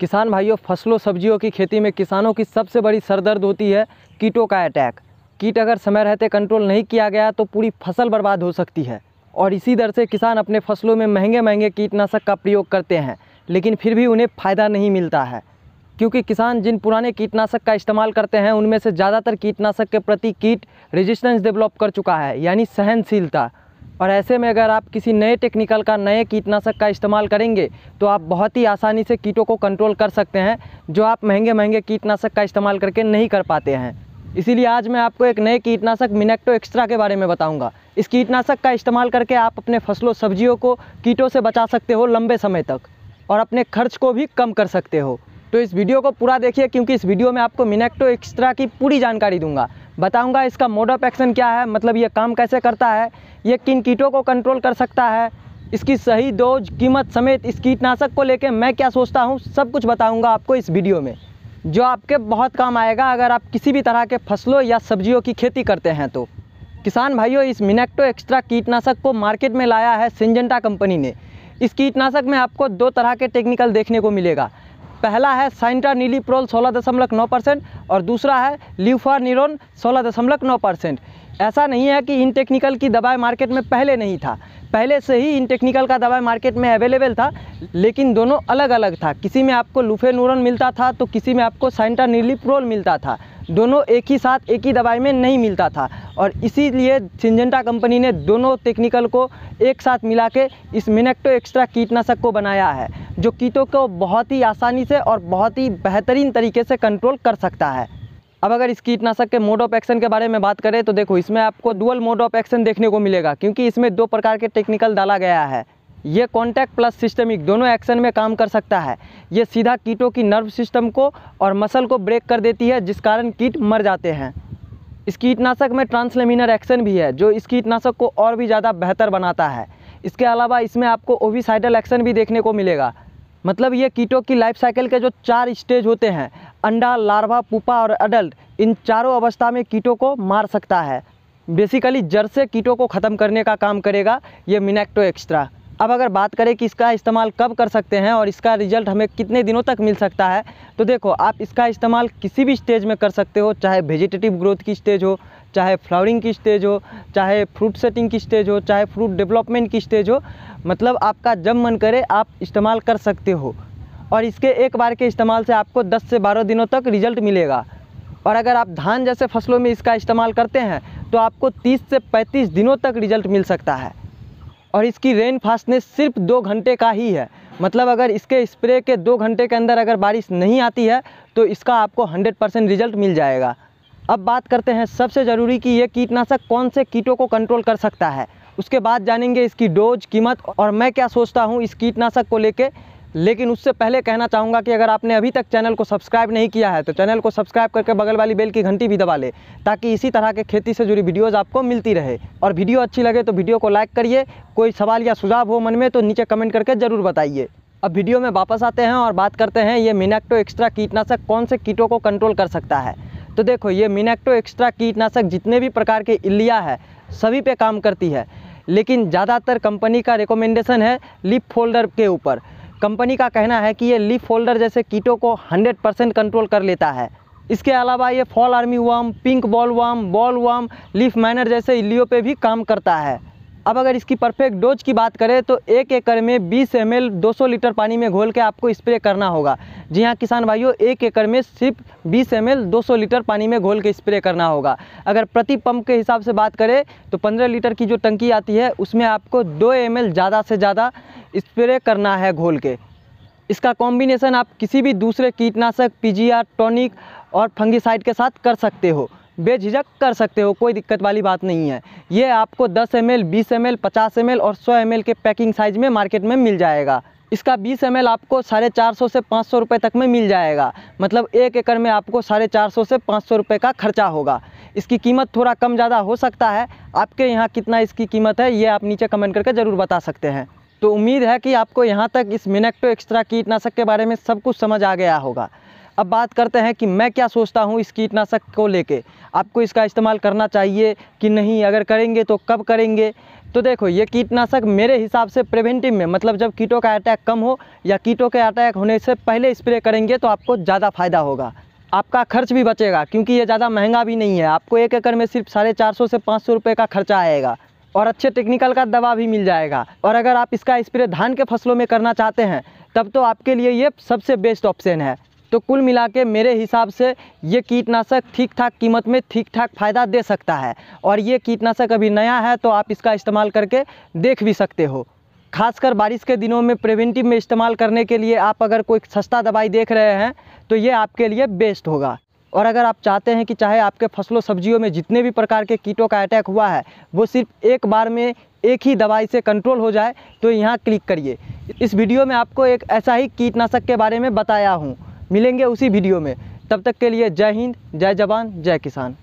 किसान भाइयों फसलों सब्जियों की खेती में किसानों की सबसे बड़ी सरदर्द होती है कीटों का अटैक कीट अगर समय रहते कंट्रोल नहीं किया गया तो पूरी फसल बर्बाद हो सकती है और इसी दर से किसान अपने फसलों में महंगे महंगे कीटनाशक का प्रयोग करते हैं लेकिन फिर भी उन्हें फ़ायदा नहीं मिलता है क्योंकि किसान जिन पुराने कीटनाशक का इस्तेमाल करते हैं उनमें से ज़्यादातर कीटनाशक के प्रति कीट रेजिस्टेंस डेवलप कर चुका है यानी सहनशीलता और ऐसे में अगर आप किसी नए टेक्निकल का नए कीटनाशक का इस्तेमाल करेंगे तो आप बहुत ही आसानी से कीटों को कंट्रोल कर सकते हैं जो आप महंगे महंगे कीटनाशक का इस्तेमाल करके नहीं कर पाते हैं इसीलिए आज मैं आपको एक नए कीटनाशक मिनेक्टो एक्स्ट्रा के बारे में बताऊंगा इस कीटनाशक का इस्तेमाल करके आप अपने फसलों सब्जियों को कीटों से बचा सकते हो लंबे समय तक और अपने खर्च को भी कम कर सकते हो तो इस वीडियो को पूरा देखिए क्योंकि इस वीडियो में आपको मिनेक्टो एक्स्ट्रा की पूरी जानकारी दूंगा बताऊंगा इसका मोड ऑफ एक्शन क्या है मतलब ये काम कैसे करता है ये किन कीटों को कंट्रोल कर सकता है इसकी सही डोज कीमत समेत इस कीटनाशक को लेकर मैं क्या सोचता हूँ सब कुछ बताऊँगा आपको इस वीडियो में जो आपके बहुत काम आएगा अगर आप किसी भी तरह के फसलों या सब्जियों की खेती करते हैं तो किसान भाइयों इस मिनेक्टो एक्स्ट्रा कीटनाशक को मार्केट में लाया है सिंजेंटा कंपनी ने इस कीटनाशक में आपको दो तरह के टेक्निकल देखने को मिलेगा पहला है साइंटा नीलीप्रोल सोलह दशमलव नौ परसेंट और दूसरा है ल्यूफा निरोन सोलह दशमलव नौ परसेंट ऐसा नहीं है कि इन टेक्निकल की दवाई मार्केट में पहले नहीं था पहले से ही इन टेक्निकल का दवाई मार्केट में अवेलेबल था लेकिन दोनों अलग अलग था किसी में आपको लुफेनूरन मिलता था तो किसी में आपको साइंटा नीलिप्रोल मिलता था दोनों एक ही साथ एक ही दवाई में नहीं मिलता था और इसीलिए सिंजेंटा कंपनी ने दोनों टेक्निकल को एक साथ मिला के इस मिनेक्टो एक्स्ट्रा कीटनाशक को बनाया है जो कीटों को बहुत ही आसानी से और बहुत ही बेहतरीन तरीके से कंट्रोल कर सकता है अब अगर इस कीटनाशक के मोड ऑफ एक्शन के बारे में बात करें तो देखो इसमें आपको डुअल मोड ऑफ एक्शन देखने को मिलेगा क्योंकि इसमें दो प्रकार के टेक्निकल डाला गया है ये कॉन्टैक्ट प्लस सिस्टमिक दोनों एक्शन में काम कर सकता है ये सीधा कीटों की नर्व सिस्टम को और मसल को ब्रेक कर देती है जिस कारण कीट मर जाते हैं इस कीटनाशक में ट्रांसलेमिनर एक्शन भी है जो इस कीटनाशक को और भी ज़्यादा बेहतर बनाता है इसके अलावा इसमें आपको ओविसाइडल एक्शन भी देखने को मिलेगा मतलब ये कीटों की लाइफ साइकिल के जो चार स्टेज होते हैं अंडा लार्वा पुपा और अडल्ट इन चारों अवस्था में कीटों को मार सकता है बेसिकली जड़ से कीटों को ख़त्म करने का काम करेगा ये मिनेक्टो एक्स्ट्रा अब अगर बात करें कि इसका इस्तेमाल कब कर सकते हैं और इसका रिजल्ट हमें कितने दिनों तक मिल सकता है तो देखो आप इसका इस्तेमाल किसी भी स्टेज में कर सकते हो चाहे वेजिटेटिव ग्रोथ की स्टेज हो चाहे फ्लावरिंग की स्टेज हो चाहे फ्रूट सेटिंग की स्टेज हो चाहे फ्रूट डेवलपमेंट की स्टेज हो मतलब आपका जब मन करे आप इस्तेमाल कर सकते हो और इसके एक बार के इस्तेमाल से आपको 10 से 12 दिनों तक रिजल्ट मिलेगा और अगर आप धान जैसे फसलों में इसका इस्तेमाल करते हैं तो आपको 30 से 35 दिनों तक रिजल्ट मिल सकता है और इसकी रेन फास्टनेस सिर्फ दो घंटे का ही है मतलब अगर इसके स्प्रे के दो घंटे के अंदर अगर बारिश नहीं आती है तो इसका आपको हंड्रेड परसेंट रिजल्ट मिल जाएगा अब बात करते हैं सबसे ज़रूरी कि ये कीटनाशक कौन से कीटों को कंट्रोल कर सकता है उसके बाद जानेंगे इसकी डोज कीमत और मैं क्या सोचता हूँ इस कीटनाशक को लेके लेकिन उससे पहले कहना चाहूँगा कि अगर आपने अभी तक चैनल को सब्सक्राइब नहीं किया है तो चैनल को सब्सक्राइब करके बगल वाली बेल की घंटी भी दबा ले ताकि इसी तरह के खेती से जुड़ी वीडियोज़ आपको मिलती रहे और वीडियो अच्छी लगे तो वीडियो को लाइक करिए कोई सवाल या सुझाव हो मन में तो नीचे कमेंट करके ज़रूर बताइए अब वीडियो में वापस आते हैं और बात करते हैं ये मिनेक्टो एक्स्ट्रा कीटनाशक कौन से कीटों को कंट्रोल कर सकता है तो देखो ये मिनेक्टो एक्स्ट्रा कीटनाशक जितने भी प्रकार के इलिया है सभी पे काम करती है लेकिन ज़्यादातर कंपनी का रिकमेंडेशन है लिप फोल्डर के ऊपर कंपनी का कहना है कि ये लीफ होल्डर जैसे कीटों को 100 परसेंट कंट्रोल कर लेता है इसके अलावा ये fall army worm pink boll worm boll worm leaf miner जैसे इलियों पे भी काम करता है अब अगर इसकी परफेक्ट डोज की बात करें तो एक एकड़ में 20 एम 200 लीटर पानी में घोल के आपको स्प्रे करना होगा जी हाँ किसान भाइयों एक एकड़ में सिर्फ 20 एम 200 लीटर पानी में घोल के स्प्रे करना होगा अगर प्रति पंप के हिसाब से बात करें तो 15 लीटर की जो टंकी आती है उसमें आपको दो एम ज़्यादा से ज़्यादा स्प्रे करना है घोल के इसका कॉम्बिनेसन आप किसी भी दूसरे कीटनाशक पी टॉनिक और फंगिसाइड के साथ कर सकते हो बेझिझक कर सकते हो कोई दिक्कत वाली बात नहीं है ये आपको 10 एम एल बीस एम एल पचास एम एल और 100 एम एल के पैकिंग साइज़ में मार्केट में मिल जाएगा इसका 20 एम आपको साढ़े चार सौ से पाँच सौ रुपये तक में मिल जाएगा मतलब एक एकड़ में आपको साढ़े चार सौ से पाँच सौ रुपये का खर्चा होगा इसकी कीमत थोड़ा कम ज़्यादा हो सकता है आपके यहाँ कितना इसकी कीमत है ये आप नीचे कमेंट करके ज़रूर बता सकते हैं तो उम्मीद है कि आपको यहाँ तक इस मिनेक्टो एक्स्ट्रा कीटनाशक के बारे में सब कुछ समझ आ गया होगा अब बात करते हैं कि मैं क्या सोचता हूँ इस कीटनाशक को लेके आपको इसका इस्तेमाल करना चाहिए कि नहीं अगर करेंगे तो कब करेंगे तो देखो ये कीटनाशक मेरे हिसाब से प्रिवेंटिव में मतलब जब कीटों का अटैक कम हो या कीटों के अटैक होने से पहले स्प्रे करेंगे तो आपको ज़्यादा फ़ायदा होगा आपका खर्च भी बचेगा क्योंकि ये ज़्यादा महंगा भी नहीं है आपको एक एकड़ में सिर्फ साढ़े चार सौ से पाँच सौ रुपये का खर्चा आएगा और अच्छे टेक्निकल का दवा भी मिल जाएगा और अगर आप इसका स्प्रे धान के फसलों में करना चाहते हैं तब तो आपके लिए ये सबसे बेस्ट ऑप्शन है तो कुल मिला के मेरे हिसाब से ये कीटनाशक ठीक ठाक कीमत में ठीक ठाक फ़ायदा दे सकता है और ये कीटनाशक अभी नया है तो आप इसका इस्तेमाल करके देख भी सकते हो खासकर बारिश के दिनों में प्रिवेंटिव में इस्तेमाल करने के लिए आप अगर कोई सस्ता दवाई देख रहे हैं तो ये आपके लिए बेस्ट होगा और अगर आप चाहते हैं कि चाहे आपके फसलों सब्जियों में जितने भी प्रकार के कीटों का अटैक हुआ है वो सिर्फ एक बार में एक ही दवाई से कंट्रोल हो जाए तो यहाँ क्लिक करिए इस वीडियो में आपको एक ऐसा ही कीटनाशक के बारे में बताया हूँ मिलेंगे उसी वीडियो में तब तक के लिए जय हिंद जय जवान जय किसान